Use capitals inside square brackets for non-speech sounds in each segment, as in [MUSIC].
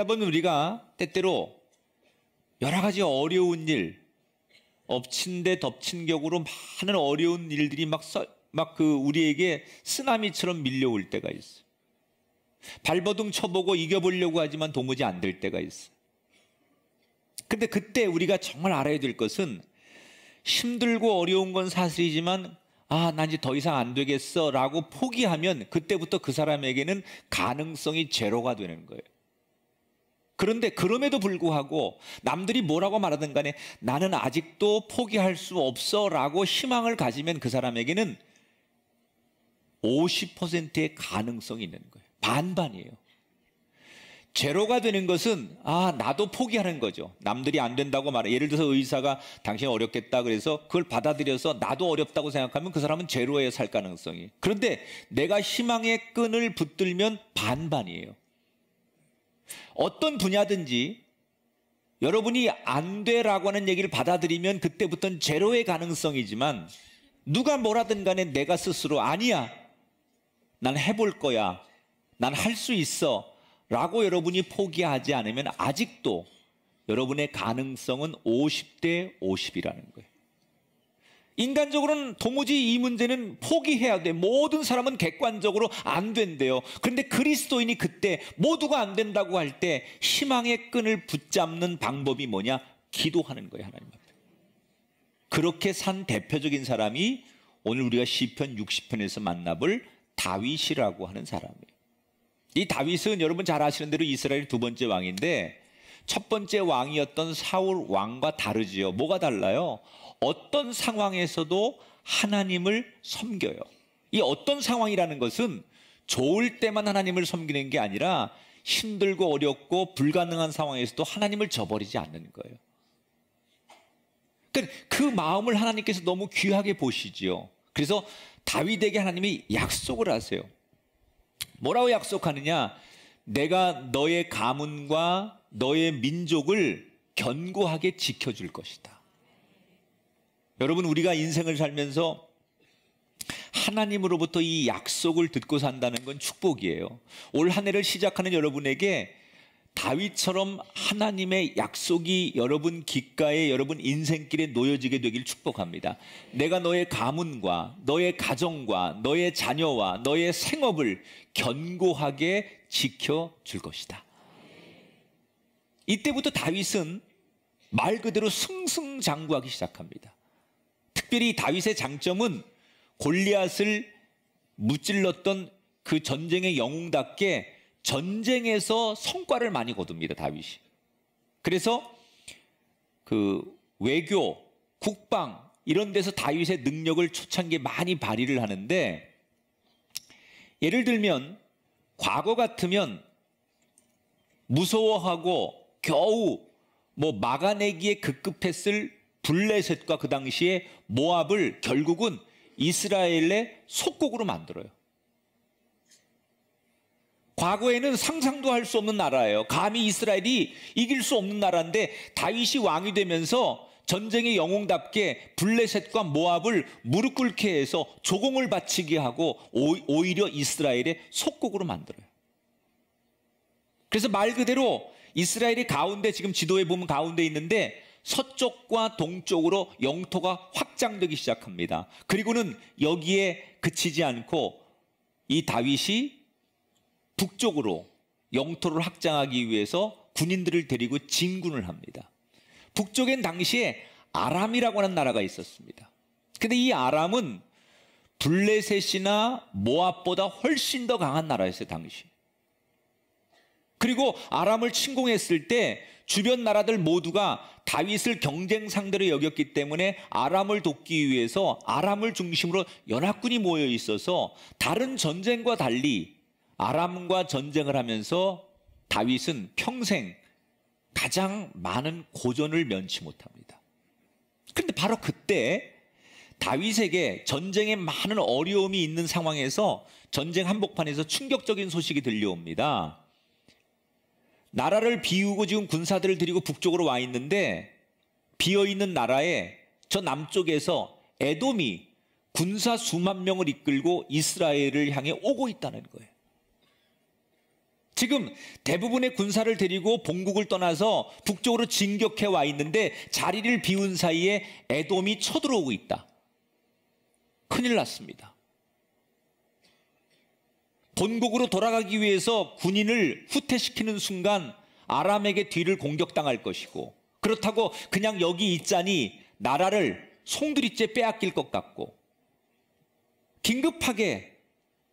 살다 보면 우리가 때때로 여러 가지 어려운 일, 엎친 데 덮친 격으로 많은 어려운 일들이 막, 막그 우리에게 쓰나미처럼 밀려올 때가 있어. 발버둥 쳐보고 이겨보려고 하지만 도무지 안 될 때가 있어. 근데 그때 우리가 정말 알아야 될 것은 힘들고 어려운 건 사실이지만 아, 난 이제 더 이상 안 되겠어 라고 포기하면 그때부터 그 사람에게는 가능성이 제로가 되는 거예요. 그런데 그럼에도 불구하고 남들이 뭐라고 말하든 간에 나는 아직도 포기할 수 없어 라고 희망을 가지면 그 사람에게는 50%의 가능성이 있는 거예요. 반반이에요. 제로가 되는 것은 아 나도 포기하는 거죠. 남들이 안 된다고 말해. 예를 들어서 의사가 당신 어렵겠다 그래서 그걸 받아들여서 나도 어렵다고 생각하면 그 사람은 제로에 살 가능성이. 그런데 내가 희망의 끈을 붙들면 반반이에요. 어떤 분야든지 여러분이 안 돼라고 하는 얘기를 받아들이면 그때부터는 제로의 가능성이지만 누가 뭐라든 간에 내가 스스로 아니야. 난 해볼 거야. 난 할 수 있어. 라고 여러분이 포기하지 않으면 아직도 여러분의 가능성은 50대 50이라는 거예요. 인간적으로는 도무지 이 문제는 포기해야 돼. 모든 사람은 객관적으로 안 된대요. 그런데 그리스도인이 그때 모두가 안 된다고 할 때 희망의 끈을 붙잡는 방법이 뭐냐? 기도하는 거예요, 하나님 앞에. 그렇게 산 대표적인 사람이 오늘 우리가 시편 60편에서 만나볼 다윗이라고 하는 사람이에요. 이 다윗은 여러분 잘 아시는 대로 이스라엘 두 번째 왕인데 첫 번째 왕이었던 사울 왕과 다르지요. 뭐가 달라요? 어떤 상황에서도 하나님을 섬겨요. 이 어떤 상황이라는 것은 좋을 때만 하나님을 섬기는 게 아니라 힘들고 어렵고 불가능한 상황에서도 하나님을 저버리지 않는 거예요. 그러니까 그 마음을 하나님께서 너무 귀하게 보시지요. 그래서 다윗에게 하나님이 약속을 하세요. 뭐라고 약속하느냐? 내가 너의 가문과 너의 민족을 견고하게 지켜줄 것이다. 여러분 우리가 인생을 살면서 하나님으로부터 이 약속을 듣고 산다는 건 축복이에요. 올 한 해를 시작하는 여러분에게 다윗처럼 하나님의 약속이 여러분 귓가에 여러분 인생길에 놓여지게 되길 축복합니다. 내가 너의 가문과 너의 가정과 너의 자녀와 너의 생업을 견고하게 지켜 줄 것이다. 이때부터 다윗은 말 그대로 승승장구하기 시작합니다. 특별히 다윗의 장점은 골리앗을 무찔렀던 그 전쟁의 영웅답게 전쟁에서 성과를 많이 거둡니다, 다윗이. 그래서 그 외교, 국방 이런 데서 다윗의 능력을 초창기에 많이 발휘를 하는데 예를 들면 과거 같으면 무서워하고 겨우 뭐 막아내기에 급급했을 블레셋과 그 당시에 모압을 결국은 이스라엘의 속국으로 만들어요. 과거에는 상상도 할 수 없는 나라예요. 감히 이스라엘이 이길 수 없는 나라인데 다윗이 왕이 되면서 전쟁의 영웅답게 블레셋과 모압을 무릎 꿇게 해서 조공을 바치게 하고 오히려 이스라엘의 속국으로 만들어요. 그래서 말 그대로 이스라엘이 가운데 지금 지도에 보면 가운데 있는데 서쪽과 동쪽으로 영토가 확장되기 시작합니다. 그리고는 여기에 그치지 않고 이 다윗이 북쪽으로 영토를 확장하기 위해서 군인들을 데리고 진군을 합니다. 북쪽엔 당시에 아람이라고 하는 나라가 있었습니다. 근데 이 아람은 블레셋이나 모압보다 훨씬 더 강한 나라였어요, 당시. 그리고 아람을 침공했을 때 주변 나라들 모두가 다윗을 경쟁 상대로 여겼기 때문에 아람을 돕기 위해서 아람을 중심으로 연합군이 모여 있어서 다른 전쟁과 달리 아람과 전쟁을 하면서 다윗은 평생 가장 많은 고전을 면치 못합니다. 그런데 바로 그때 다윗에게 전쟁에 많은 어려움이 있는 상황에서 전쟁 한복판에서 충격적인 소식이 들려옵니다. 나라를 비우고 지금 군사들을 데리고 북쪽으로 와 있는데 비어 있는 나라에 저 남쪽에서 에돔이 군사 수만 명을 이끌고 이스라엘을 향해 오고 있다는 거예요. 지금 대부분의 군사를 데리고 본국을 떠나서 북쪽으로 진격해 와 있는데 자리를 비운 사이에 에돔이 쳐들어오고 있다. 큰일 났습니다. 본국으로 돌아가기 위해서 군인을 후퇴시키는 순간 아람에게 뒤를 공격당할 것이고 그렇다고 그냥 여기 있자니 나라를 송두리째 빼앗길 것 같고 긴급하게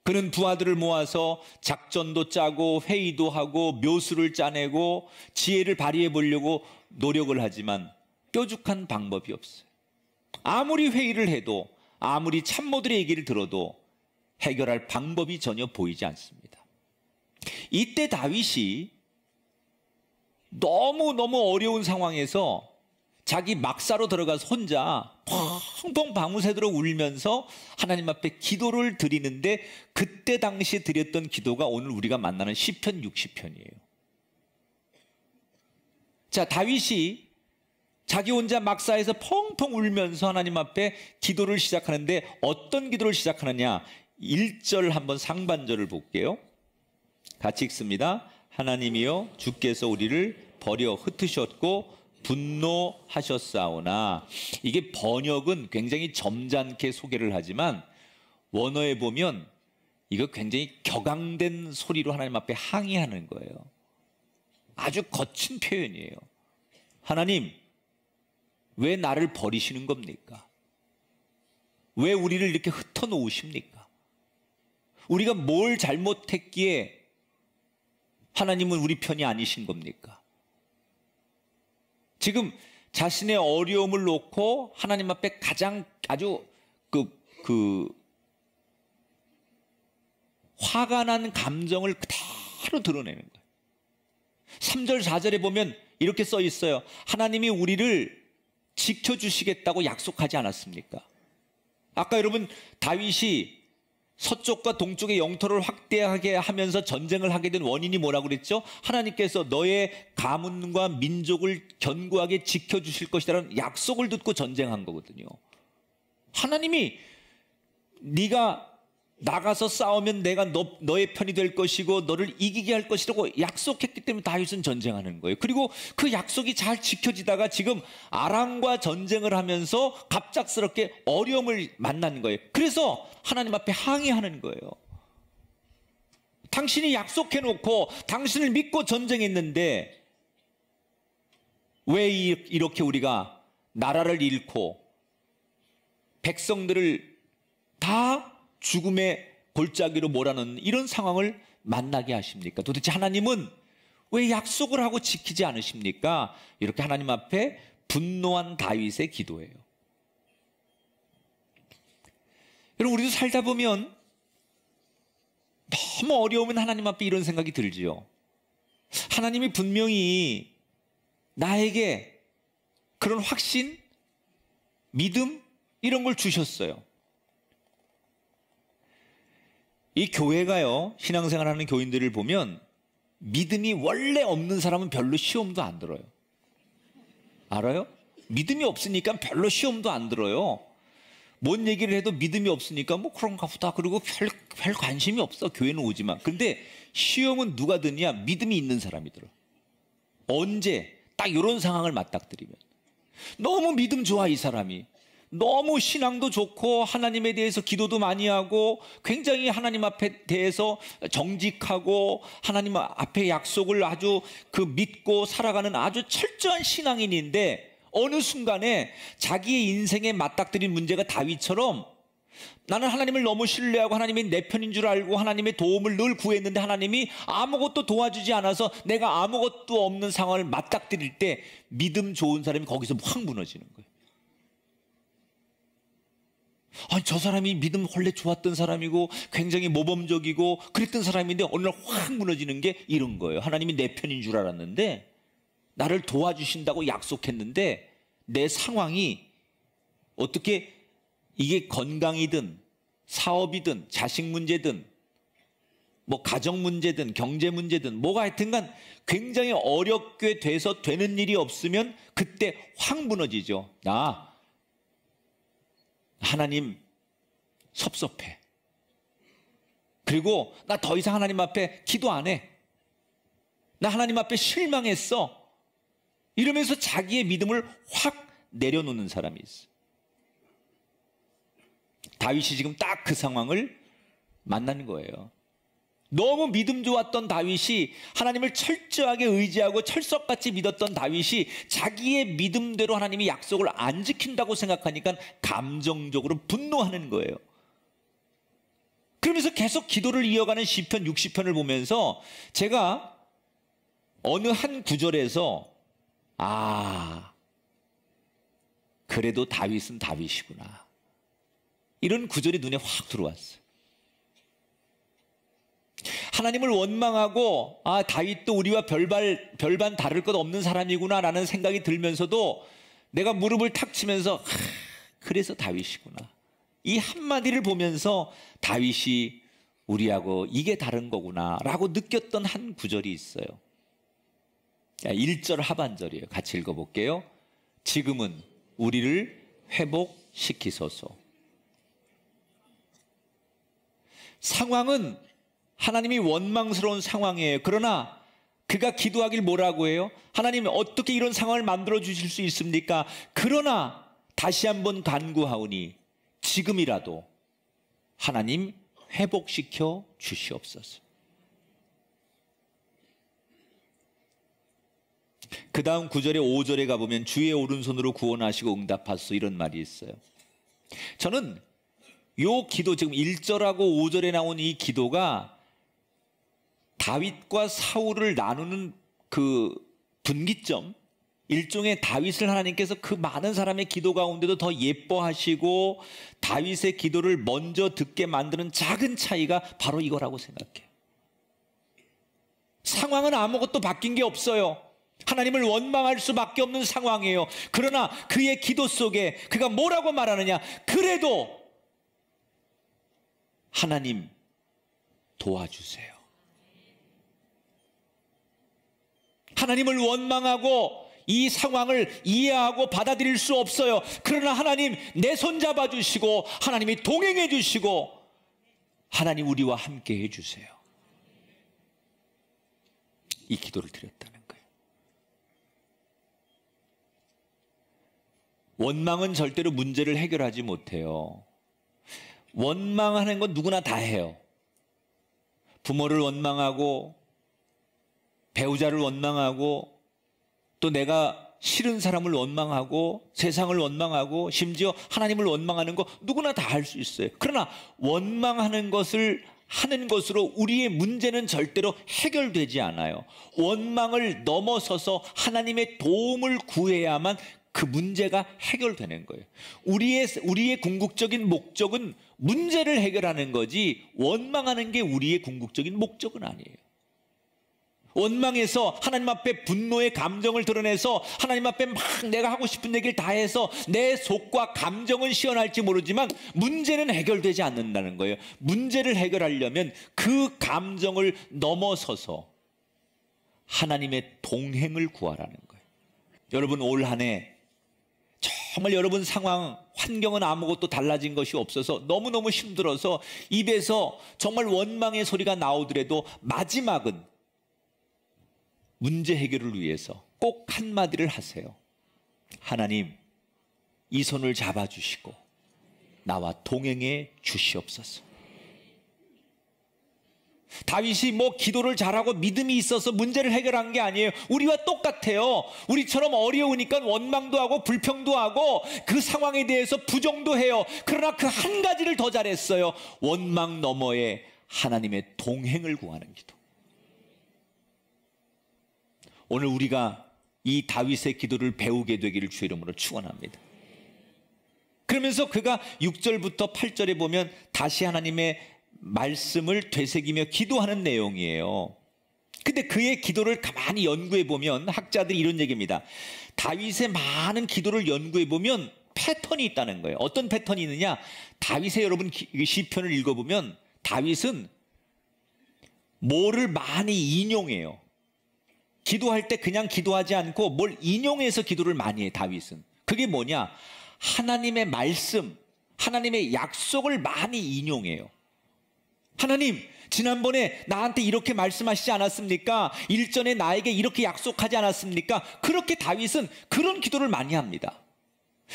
그는 두아들을 모아서 작전도 짜고 회의도 하고 묘수를 짜내고 지혜를 발휘해 보려고 노력을 하지만 뾰족한 방법이 없어요. 아무리 회의를 해도 아무리 참모들의 얘기를 들어도 해결할 방법이 전혀 보이지 않습니다. 이때 다윗이 너무너무 어려운 상황에서 자기 막사로 들어가서 혼자 펑펑 방우새도록 울면서 하나님 앞에 기도를 드리는데 그때 당시 드렸던 기도가 오늘 우리가 만나는 시편 60편이에요. 자, 다윗이 자기 혼자 막사에서 펑펑 울면서 하나님 앞에 기도를 시작하는데 어떤 기도를 시작하느냐? 1절 한번 상반절을 볼게요. 같이 읽습니다. 하나님이여 주께서 우리를 버려 흩으셨고 분노하셨사오나 이게 번역은 굉장히 점잖게 소개를 하지만 원어에 보면 이거 굉장히 격앙된 소리로 하나님 앞에 항의하는 거예요. 아주 거친 표현이에요. 하나님, 왜 나를 버리시는 겁니까? 왜 우리를 이렇게 흩어 놓으십니까? 우리가 뭘 잘못했기에 하나님은 우리 편이 아니신 겁니까? 지금 자신의 어려움을 놓고 하나님 앞에 가장 아주 그, 그, 화가 난 감정을 그대로 드러내는 거예요. 3절, 4절에 보면 이렇게 써 있어요. 하나님이 우리를 지켜주시겠다고 약속하지 않았습니까? 아까 여러분, 다윗이 서쪽과 동쪽의 영토를 확대하게 하면서 전쟁을 하게 된 원인이 뭐라고 그랬죠? 하나님께서 너의 가문과 민족을 견고하게 지켜주실 것이라는 약속을 듣고 전쟁한 거거든요. 하나님이 네가 나가서 싸우면 내가 너, 너의 편이 될 것이고 너를 이기게 할 것이라고 약속했기 때문에 다윗은 전쟁하는 거예요. 그리고 그 약속이 잘 지켜지다가 지금 아랑과 전쟁을 하면서 갑작스럽게 어려움을 만난 거예요. 그래서 하나님 앞에 항의하는 거예요. 당신이 약속해 놓고 당신을 믿고 전쟁했는데 왜 이렇게 우리가 나라를 잃고 백성들을 다 죽음의 골짜기로 몰아넣는 이런 상황을 만나게 하십니까? 도대체 하나님은 왜 약속을 하고 지키지 않으십니까? 이렇게 하나님 앞에 분노한 다윗의 기도예요. 여러분 우리도 살다 보면 너무 어려우면 하나님 앞에 이런 생각이 들지요. 하나님이 분명히 나에게 그런 확신, 믿음 이런 걸 주셨어요. 이 교회가요, 신앙생활 하는 교인들을 보면 믿음이 원래 없는 사람은 별로 시험도 안 들어요. 알아요? 믿음이 없으니까 별로 시험도 안 들어요. 뭔 얘기를 해도 믿음이 없으니까 뭐 그런가 보다. 그리고 별, 별 관심이 없어. 교회는 오지만. 근데 시험은 누가 드냐? 믿음이 있는 사람이 들어. 언제? 딱 이런 상황을 맞닥뜨리면. 너무 믿음 좋아, 이 사람이. 너무 신앙도 좋고 하나님에 대해서 기도도 많이 하고 굉장히 하나님 앞에 대해서 정직하고 하나님 앞에 약속을 아주 그 믿고 살아가는 아주 철저한 신앙인인데 어느 순간에 자기의 인생에 맞닥뜨린 문제가 다윗처럼 나는 하나님을 너무 신뢰하고 하나님이 내 편인 줄 알고 하나님의 도움을 늘 구했는데 하나님이 아무것도 도와주지 않아서 내가 아무것도 없는 상황을 맞닥뜨릴 때 믿음 좋은 사람이 거기서 확 무너지는 거예요. 아니, 저 사람이 믿음 원래 좋았던 사람이고 굉장히 모범적이고 그랬던 사람인데 어느 날 확 무너지는 게 이런 거예요. 하나님이 내 편인 줄 알았는데 나를 도와주신다고 약속했는데 내 상황이 어떻게 이게 건강이든 사업이든 자식 문제든 뭐 가정 문제든 경제 문제든 뭐가 하여튼간 굉장히 어렵게 돼서 되는 일이 없으면 그때 확 무너지죠. 나 하나님 섭섭해. 그리고 나 더 이상 하나님 앞에 기도 안 해. 나 하나님 앞에 실망했어. 이러면서 자기의 믿음을 확 내려놓는 사람이 있어. 다윗이 지금 딱 그 상황을 만난 거예요. 너무 믿음 좋았던 다윗이 하나님을 철저하게 의지하고 철석같이 믿었던 다윗이 자기의 믿음대로 하나님이 약속을 안 지킨다고 생각하니까 감정적으로 분노하는 거예요. 그러면서 계속 기도를 이어가는 시편 60편을 보면서 제가 어느 한 구절에서 아 그래도 다윗은 다윗이구나 이런 구절이 눈에 확 들어왔어요. 하나님을 원망하고 아 다윗도 우리와 별발 별반 다를 것 없는 사람이구나라는 생각이 들면서도 내가 무릎을 탁 치면서 하, 그래서 다윗이구나 이 한마디를 보면서 다윗이 우리하고 이게 다른 거구나라고 느꼈던 한 구절이 있어요. 1절 하반절이에요. 같이 읽어볼게요. 지금은 우리를 회복시키소서. 상황은 하나님이 원망스러운 상황이에요. 그러나 그가 기도하길 뭐라고 해요? 하나님 어떻게 이런 상황을 만들어 주실 수 있습니까? 그러나 다시 한번 간구하오니 지금이라도 하나님 회복시켜 주시옵소서. 그 다음 구절에오절에 가보면 주의 오른손으로 구원하시고 응답하소 이런 말이 있어요. 저는 요 기도 지금 1절하고5절에 나온 이 기도가 다윗과 사울을 나누는 그 분기점 일종의 다윗을 하나님께서 그 많은 사람의 기도 가운데도 더 예뻐하시고 다윗의 기도를 먼저 듣게 만드는 작은 차이가 바로 이거라고 생각해요. 상황은 아무것도 바뀐 게 없어요. 하나님을 원망할 수밖에 없는 상황이에요. 그러나 그의 기도 속에 그가 뭐라고 말하느냐? 그래도 하나님 도와주세요. 하나님을 원망하고 이 상황을 이해하고 받아들일 수 없어요. 그러나 하나님 내 손 잡아 주시고 하나님이 동행해 주시고 하나님 우리와 함께 해 주세요. 이 기도를 드렸다는 거예요. 원망은 절대로 문제를 해결하지 못해요. 원망하는 건 누구나 다 해요. 부모를 원망하고 배우자를 원망하고 또 내가 싫은 사람을 원망하고 세상을 원망하고 심지어 하나님을 원망하는 거 누구나 다 할 수 있어요. 그러나 원망하는 것을 하는 것으로 우리의 문제는 절대로 해결되지 않아요. 원망을 넘어서서 하나님의 도움을 구해야만 그 문제가 해결되는 거예요. 우리의 우리의 궁극적인 목적은 문제를 해결하는 거지 원망하는 게 우리의 궁극적인 목적은 아니에요. 원망해서 하나님 앞에 분노의 감정을 드러내서 하나님 앞에 막 내가 하고 싶은 얘기를 다 해서 내 속과 감정은 시원할지 모르지만 문제는 해결되지 않는다는 거예요. 문제를 해결하려면 그 감정을 넘어서서 하나님의 동행을 구하라는 거예요. 여러분 올 한 해 정말 여러분 상황, 환경은 아무것도 달라진 것이 없어서 너무너무 힘들어서 입에서 정말 원망의 소리가 나오더라도 마지막은 문제 해결을 위해서 꼭 한마디를 하세요. 하나님, 이 손을 잡아주시고 나와 동행해 주시옵소서. 다윗이 뭐 기도를 잘하고 믿음이 있어서 문제를 해결한 게 아니에요. 우리와 똑같아요. 우리처럼 어려우니까 원망도 하고 불평도 하고 그 상황에 대해서 부정도 해요. 그러나 그 한 가지를 더 잘했어요. 원망 너머에 하나님의 동행을 구하는 기도. 오늘 우리가 이 다윗의 기도를 배우게 되기를 주 이름으로 축원합니다. 그러면서 그가 6절부터 8절에 보면 다시 하나님의 말씀을 되새기며 기도하는 내용이에요. 근데 그의 기도를 가만히 연구해 보면 학자들이 이런 얘기입니다. 다윗의 많은 기도를 연구해 보면 패턴이 있다는 거예요. 어떤 패턴이 있느냐? 다윗의 여러분 시편을 읽어보면 다윗은 뭐를 많이 인용해요. 기도할 때 그냥 기도하지 않고 뭘 인용해서 기도를 많이 해, 다윗은. 그게 뭐냐? 하나님의 말씀, 하나님의 약속을 많이 인용해요. 하나님, 지난번에 나한테 이렇게 말씀하시지 않았습니까? 일전에 나에게 이렇게 약속하지 않았습니까? 그렇게 다윗은 그런 기도를 많이 합니다.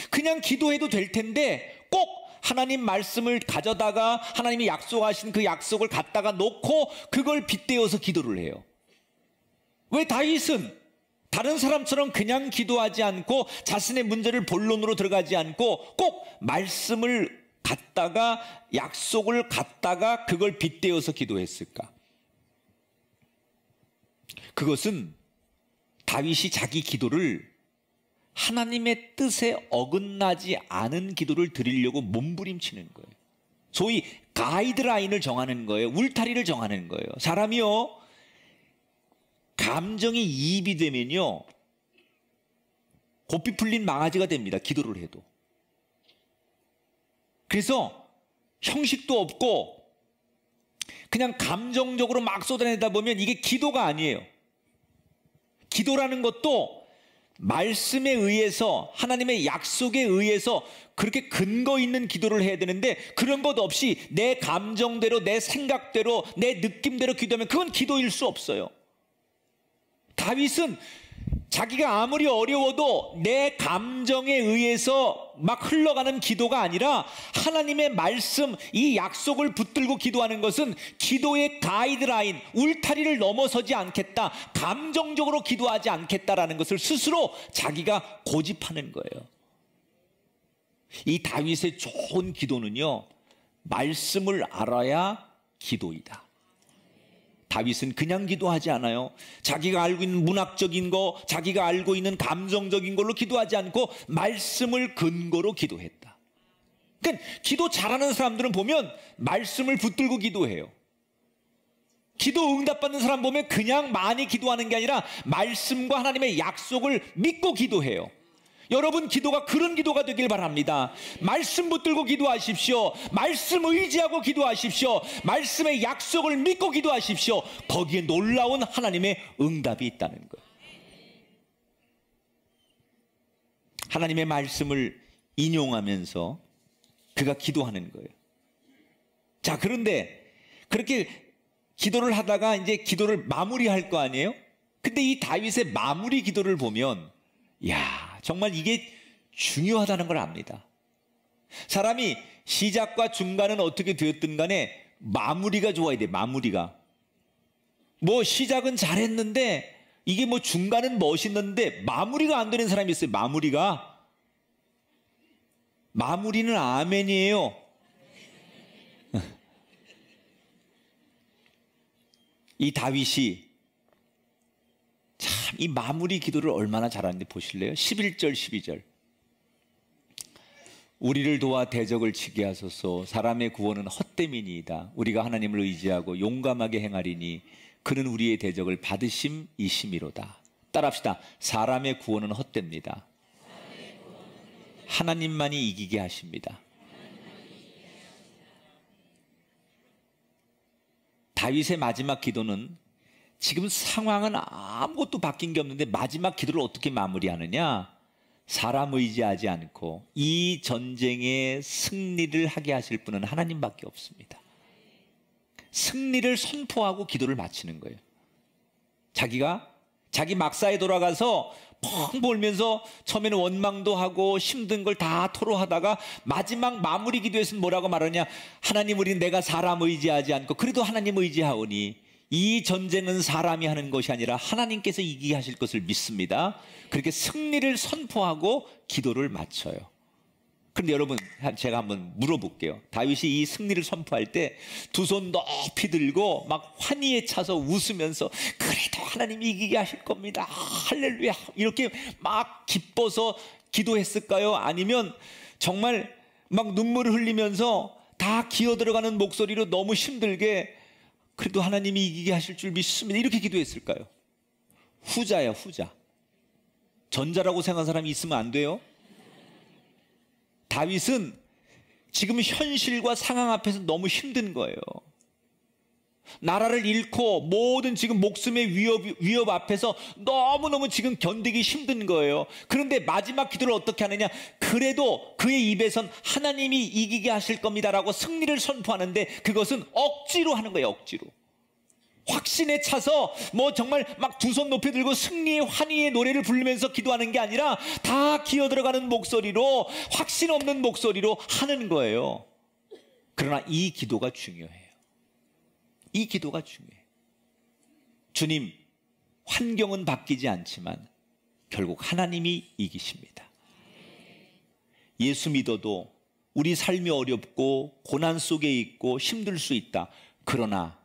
그냥 기도해도 될 텐데 꼭 하나님 말씀을 가져다가 하나님이 약속하신 그 약속을 갖다가 놓고 그걸 빗대어서 기도를 해요. 왜 다윗은 다른 사람처럼 그냥 기도하지 않고 자신의 문제를 본론으로 들어가지 않고 꼭 말씀을 갖다가 약속을 갖다가 그걸 빗대어서 기도했을까? 그것은 다윗이 자기 기도를 하나님의 뜻에 어긋나지 않은 기도를 드리려고 몸부림치는 거예요. 소위 가이드라인을 정하는 거예요. 울타리를 정하는 거예요. 사람이요. 감정이 이입이 되면요. 곱비 풀린 망아지가 됩니다. 기도를 해도. 그래서 형식도 없고 그냥 감정적으로 막 쏟아내다 보면 이게 기도가 아니에요. 기도라는 것도 말씀에 의해서 하나님의 약속에 의해서 그렇게 근거 있는 기도를 해야 되는데 그런 것 없이 내 감정대로 내 생각대로 내 느낌대로 기도하면 그건 기도일 수 없어요. 다윗은 자기가 아무리 어려워도 내 감정에 의해서 막 흘러가는 기도가 아니라 하나님의 말씀, 이 약속을 붙들고 기도하는 것은 기도의 가이드라인, 울타리를 넘어서지 않겠다, 감정적으로 기도하지 않겠다라는 것을 스스로 자기가 고집하는 거예요. 이 다윗의 좋은 기도는요, 말씀을 알아야 기도이다. 다윗은 그냥 기도하지 않아요. 자기가 알고 있는 문학적인 거, 자기가 알고 있는 감정적인 걸로 기도하지 않고 말씀을 근거로 기도했다. 그러니까 기도 잘하는 사람들은 보면 말씀을 붙들고 기도해요. 기도 응답받는 사람 보면 그냥 많이 기도하는 게 아니라 말씀과 하나님의 약속을 믿고 기도해요. 여러분 기도가 그런 기도가 되길 바랍니다. 말씀 붙들고 기도하십시오. 말씀 의지하고 기도하십시오. 말씀의 약속을 믿고 기도하십시오. 거기에 놀라운 하나님의 응답이 있다는 것. 하나님의 말씀을 인용하면서 그가 기도하는 거예요. 자, 그런데 그렇게 기도를 하다가 이제 기도를 마무리할 거 아니에요? 근데 이 다윗의 마무리 기도를 보면 야, 정말 이게 중요하다는 걸 압니다. 사람이 시작과 중간은 어떻게 되었든 간에 마무리가 좋아야 돼, 마무리가. 뭐 시작은 잘했는데 이게 뭐 중간은 멋있는데 마무리가 안 되는 사람이 있어요, 마무리가. 마무리는 아멘이에요. [LAUGHS] 이 다윗이 참이 마무리 기도를 얼마나 잘하는지 보실래요? 11절, 12절. 우리를 도와 대적을 치게 하소서 사람의 구원은 헛됨이니이다. 우리가 하나님을 의지하고 용감하게 행하리니 그는 우리의 대적을 받으심이심이로다. 따라합시다. 사람의 구원은 헛됩니다. 하나님만이 이기게 하십니다. 다윗의 마지막 기도는 지금 상황은 아무것도 바뀐 게 없는데 마지막 기도를 어떻게 마무리하느냐? 사람 의지하지 않고 이전쟁의 승리를 하게 하실 분은 하나님밖에 없습니다. 승리를 선포하고 기도를 마치는 거예요. 자기가 자기 막사에 돌아가서 펑 벌면서 처음에는 원망도 하고 힘든 걸 다 토로하다가 마지막 마무리 기도에서는 뭐라고 말하냐 하나님 우리 내가 사람 의지하지 않고 그래도 하나님 의지하오니 이 전쟁은 사람이 하는 것이 아니라 하나님께서 이기게 하실 것을 믿습니다. 그렇게 승리를 선포하고 기도를 마쳐요. 그런데 여러분, 제가 한번 물어볼게요. 다윗이 이 승리를 선포할 때 두 손 높이 들고 막 환희에 차서 웃으면서 그래도 하나님이 이기게 하실 겁니다. 할렐루야. 이렇게 막 기뻐서 기도했을까요? 아니면 정말 막 눈물을 흘리면서 다 기어 들어가는 목소리로 너무 힘들게 그래도 하나님이 이기게 하실 줄 믿습니다. 이렇게 기도했을까요? 후자야, 후자. 전자라고 생각한 사람이 있으면 안 돼요. 다윗은 지금 현실과 상황 앞에서 너무 힘든 거예요. 나라를 잃고 모든 지금 목숨의 위협, 위협 앞에서 너무너무 지금 견디기 힘든 거예요. 그런데 마지막 기도를 어떻게 하느냐? 그래도 그의 입에선 하나님이 이기게 하실 겁니다라고 승리를 선포하는데 그것은 억지로 하는 거예요, 억지로. 확신에 차서 뭐 정말 막 두 손 높이 들고 승리의 환희의 노래를 부르면서 기도하는 게 아니라 다 기어 들어가는 목소리로 확신 없는 목소리로 하는 거예요. 그러나 이 기도가 중요해. 이 기도가 중요해. 주님, 환경은 바뀌지 않지만 결국 하나님이 이기십니다. 예수 믿어도 우리 삶이 어렵고 고난 속에 있고 힘들 수 있다. 그러나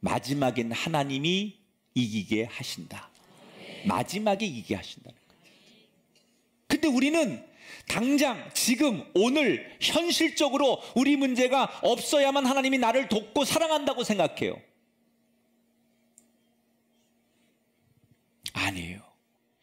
마지막엔 하나님이 이기게 하신다. 마지막에 이기게 하신다는 거예요. 근데 우리는 당장, 지금, 오늘, 현실적으로 우리 문제가 없어야만 하나님이 나를 돕고 사랑한다고 생각해요. 아니에요.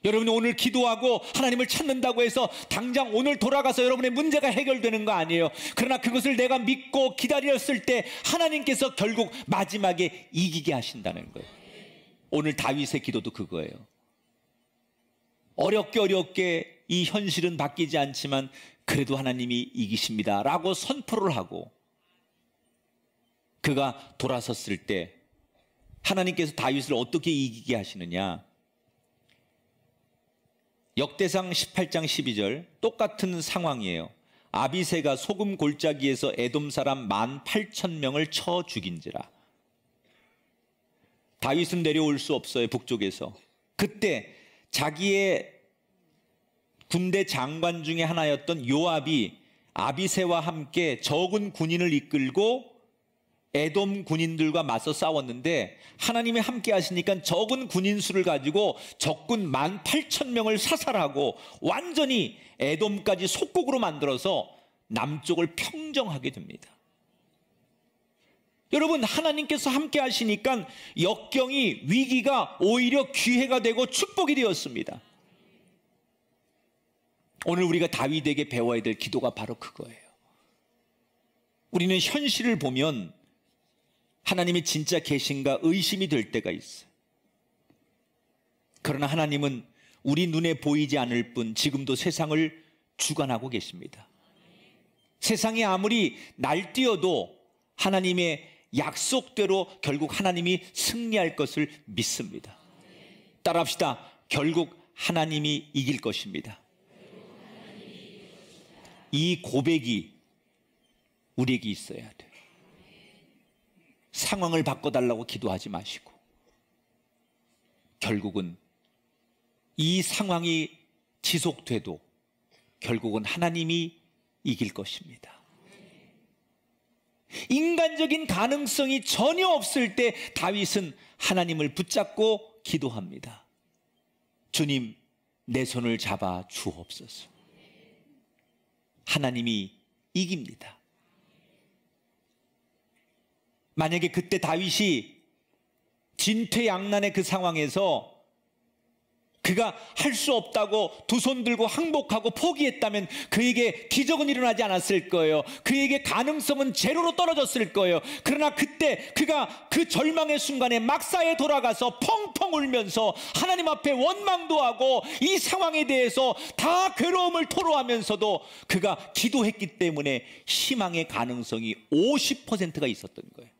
여러분이 오늘 기도하고 하나님을 찾는다고 해서 당장 오늘 돌아가서 여러분의 문제가 해결되는 거 아니에요. 그러나 그것을 내가 믿고 기다렸을 때 하나님께서 결국 마지막에 이기게 하신다는 거예요. 오늘 다윗의 기도도 그거예요. 어렵게 어렵게 이 현실은 바뀌지 않지만 그래도 하나님이 이기십니다. 라고 선포를 하고 그가 돌아섰을 때 하나님께서 다윗을 어떻게 이기게 하시느냐. 역대상 18장 12절 똑같은 상황이에요. 아비세가 소금 골짜기에서 애돔 사람 만 8천 명을 쳐 죽인지라. 다윗은 내려올 수 없어요 북쪽에서. 그때 자기의 군대 장관 중에 하나였던 요압이 아비세와 함께 적은 군인을 이끌고 에돔 군인들과 맞서 싸웠는데 하나님이 함께 하시니까 적은 군인 수를 가지고 적군 18,000명을 사살하고 완전히 에돔까지 속국으로 만들어서 남쪽을 평정하게 됩니다. 여러분 하나님께서 함께 하시니까 역경이 위기가 오히려 기회가 되고 축복이 되었습니다. 오늘 우리가 다윗에게 배워야 될 기도가 바로 그거예요. 우리는 현실을 보면 하나님이 진짜 계신가 의심이 될 때가 있어요. 그러나 하나님은 우리 눈에 보이지 않을 뿐 지금도 세상을 주관하고 계십니다. 세상이 아무리 날뛰어도 하나님의 약속대로 결국 하나님이 승리할 것을 믿습니다. 따라합시다. 결국 하나님이 이길 것입니다. 이 고백이 우리에게 있어야 돼. 상황을 바꿔달라고 기도하지 마시고, 결국은 이 상황이 지속돼도 결국은 하나님이 이길 것입니다. 인간적인 가능성이 전혀 없을 때 다윗은 하나님을 붙잡고 기도합니다. 주님, 내 손을 잡아 주옵소서. 하나님이 이깁니다. 만약에 그때 다윗이 진퇴양난의 그 상황에서 그가 할 수 없다고 두 손 들고 항복하고 포기했다면 그에게 기적은 일어나지 않았을 거예요. 그에게 가능성은 제로로 떨어졌을 거예요. 그러나 그때 그가 그 절망의 순간에 막사에 돌아가서 펑펑 울면서 하나님 앞에 원망도 하고 이 상황에 대해서 다 괴로움을 토로하면서도 그가 기도했기 때문에 희망의 가능성이 50%가 있었던 거예요.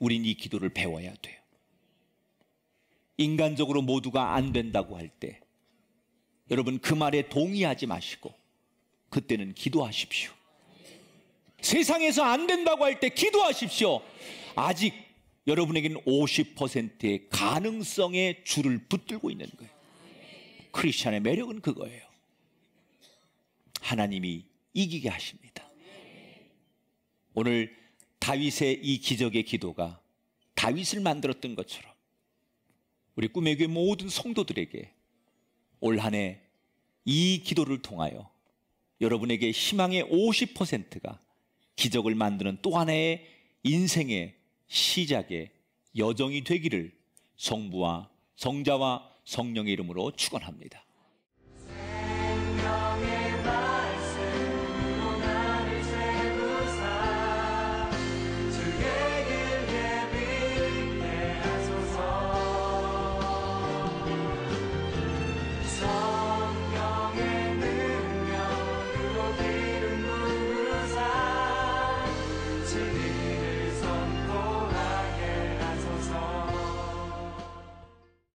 우린 이 기도를 배워야 돼요. 인간적으로 모두가 안 된다고 할 때 여러분 그 말에 동의하지 마시고 그때는 기도하십시오. 세상에서 안 된다고 할 때 기도하십시오. 아직 여러분에게는 50%의 가능성의 줄을 붙들고 있는 거예요. 크리스천의 매력은 그거예요. 하나님이 이기게 하십니다. 오늘 다윗의 이 기적의 기도가 다윗을 만들었던 것처럼 우리 꿈의 교회 모든 성도들에게 올 한 해 이 기도를 통하여 여러분에게 희망의 50%가 기적을 만드는 또 하나의 인생의 시작의 여정이 되기를 성부와 성자와 성령의 이름으로 축원합니다.